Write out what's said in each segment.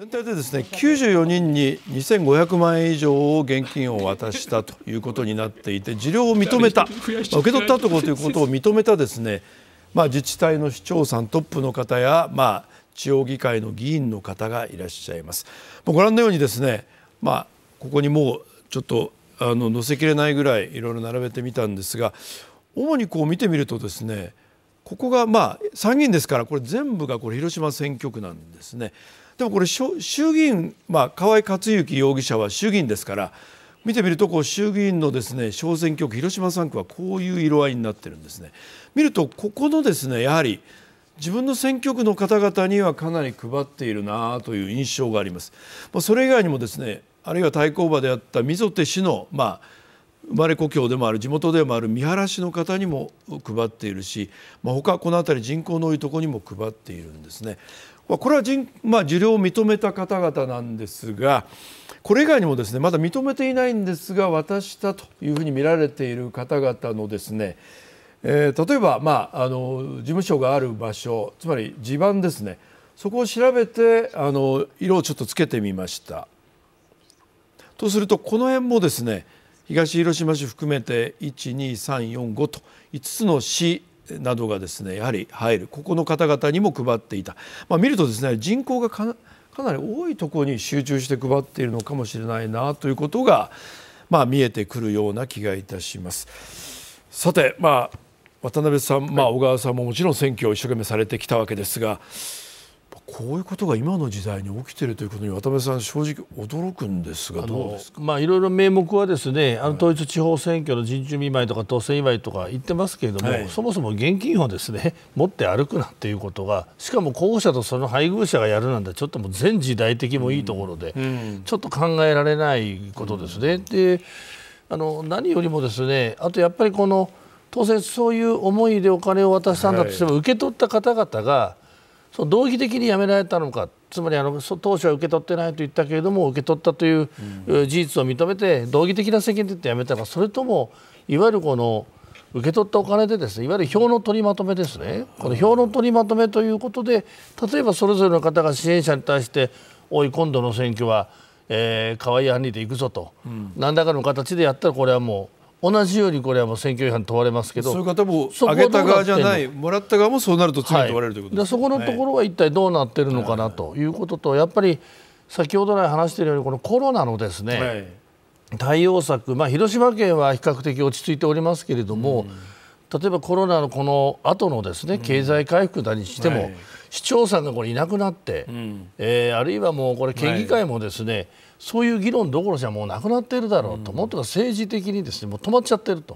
全体でですね94人に2500万円以上を現金を渡したということになっていて受領を認めた、受け取ったとこということを認めたですね、まあ、自治体の市長さんトップの方や、まあ、地方議会の議員の方がいらっしゃいます。ご覧のようにですね、まあ、ここにもうちょっとあの載せきれないぐらいいろいろ並べてみたんですが主にこう見てみるとですねここがまあ参議院ですからこれ全部がこれ広島選挙区なんですね。でもこれ衆議院、まあ、河合克行容疑者は衆議院ですから見てみるとこう衆議院のです、ね、小選挙区広島3区はこういう色合いになってるんですね。見るとここのですねやはり自分の選挙区の方々にはかなり配っているなという印象があります。まあ、それ以外にもですねあるいは対抗馬であった溝手氏の、まあ、生まれ故郷でもある地元でもある見晴らしの方にも配っているし、まあ、他この辺り人口の多いとこにも配っているんですね。これは人、まあ、受領を認めた方々なんですがこれ以外にもですねまだ認めていないんですが渡したというふうに見られている方々のですねえー、例えば、まあ、あの事務所がある場所つまり地盤ですねそこを調べてあの色をちょっとつけてみましたとするとこの辺もですね東広島市含めて12345と5つの市などがですねやはり入るここの方々にも配っていた、まあ、見るとですね人口がかなかなり多いところに集中して配っているのかもしれないなということが、まあ、見えてくるような気がいたします。さて、まあ、渡辺さん、まあ、小川さんももちろん選挙を一生懸命されてきたわけですがこういうことが今の時代に起きているということに渡辺さん、正直驚くんですがどうですか、まあ、いろいろ名目はですねあの統一地方選挙の人中見舞いとか当選祝いとか言ってますけれども、はい、そもそも現金をですね 持って歩くなっていうことがしかも候補者とその配偶者がやるなんてちょっともう全時代的もいいところで、うん、ちょっと考えられないことですね。うん、であの何よりもですねあとやっぱりこの当然そういう思いでお金を渡したんだとしても、はい、受け取った方々がその道義的にやめられたのかつまりあの当初は受け取ってないと言ったけれども受け取ったという事実を認めて道義的な責任でってやめたのかそれともいわゆるこの受け取ったお金でですねいわゆる票の取りまとめですねこの票の取りまとめということで例えばそれぞれの方が支援者に対して「おい今度の選挙は、えー、可愛いで行くぞと」何らかの形でやったらこれはもう同じようにこれはもう選挙違反問われますけどそういう方も上げた側じゃないもらった側もそうなると罪に問われるということです、はい、そこのところは一体どうなっているのかなということと、はい、やっぱり先ほど来話しているようにこのコロナのですね、はい、対応策、まあ、広島県は比較的落ち着いておりますけれども、うん、例えばコロナのこの後のですね経済回復だにしても、うんはい市長さんがこれいなくなって、うん、えー、あるいはもうこれ県議会もですね、はい、そういう議論どころじゃもうなくなっているだろうと、うん、もっと政治的にですねもう止まっちゃってると、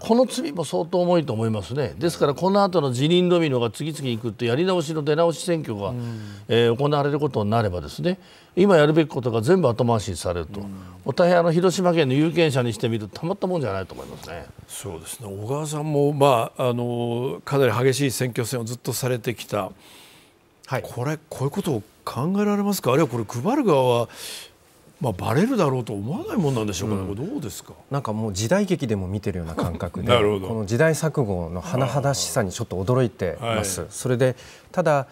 この罪も相当重いと思いますねですからこの後の辞任ドミノが次々行くってやり直しの出直し選挙が、うん、えー、行われることになればですね今やるべきことが全部後回しにされると、うん、大変あの広島県の有権者にしてみるとたまったもんじゃないと思いますね。そうですね小川さんも、まあ、あのかなり激しい選挙戦をずっとされてきた。はい、これこういうことを考えられますかあるいはこれ配る側はまあ、バレるだろうと思わないもんなんでしょうか、ねうん、どうですかなんかもう時代劇でも見てるような感覚で この時代錯誤の甚だしさにちょっと驚いてます、はい、それでただ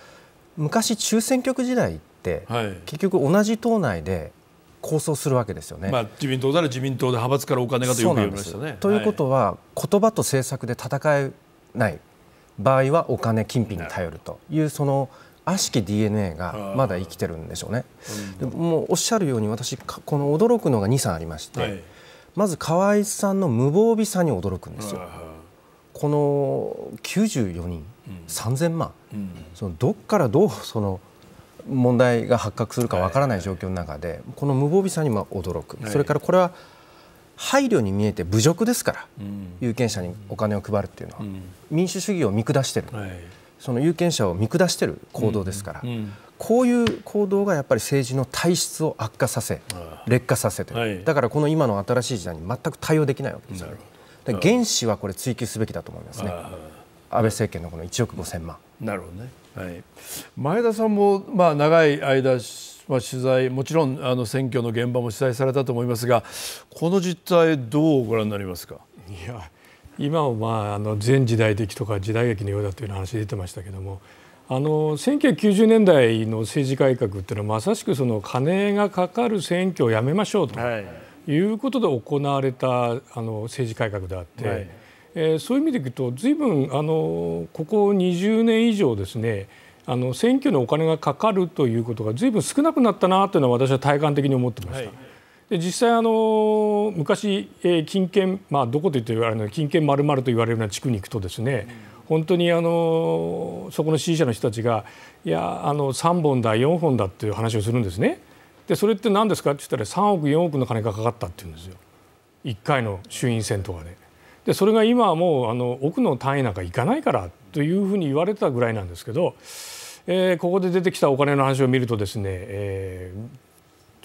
昔中選挙区時代って、はい、結局同じ党内で構想するわけですよね、まあ、自民党なら自民党で派閥からお金がといましたね。ということは、言葉と政策で戦えない場合はお金金品に頼るというその、悪しき DNA がまだ生きてるんでしょうね。でもうおっしゃるように私この驚くのが23ありまして、はい、まず河合さんの無防備さに驚くんですよ。この94人、うん、3000万、うん、そのどっからどうその問題が発覚するかわからない状況の中で、はい、この無防備さにも驚く、はい、それからこれは配慮に見えて侮辱ですから、うん、有権者にお金を配るっていうのは、民主主義を見下してる。その有権者を見下してる行動ですから、うんうん、こういう行動がやっぱり政治の体質を悪化させ劣化させて、はい、だからこの今の新しい時代に全く対応できないわけですよ、ね、原資はこれ追及すべきだと思いますね安倍政権のこの1億5 0万なるほどね、はい、前田さんも、まあ、長い間まあ、取材もちろんあの選挙の現場も取材されたと思いますがこの実態どうご覧になりますかいや今もまああの前時代的とか時代劇のようだという話出てましたけどもあの1990年代の政治改革っていうのはまさしくその金がかかる選挙をやめましょうということで行われたあの政治改革であって、はい、えー、そういう意味でいくと随分あのここ20年以上ですねあの選挙のお金がかかるということが随分少なくなったなというのは私は体感的に思ってました。はいで実際あの昔、えー、金券、まあ、どこでと言われるの金券まるまると言われるような地区に行くとですね、うん、本当にあのそこの支持者の人たちがいやあの3本だ4本だっていう話をするんですね。でそれって何ですかって言ったら3億4億の金がかかったっていうんですよ1回の衆院選とかで。でそれが今はもうあの奥の単位なんかいかないからというふうに言われてたぐらいなんですけど、えー、ここで出てきたお金の話を見るとですね、えー、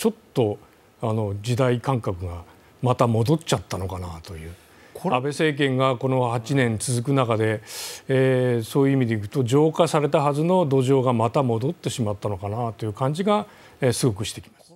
ちょっと。あの時代感覚がまた戻っちゃったのかなという。安倍政権がこの8年続く中で、えー、そういう意味でいくと浄化されたはずの土壌がまた戻ってしまったのかなという感じが、えー、すごくしてきます。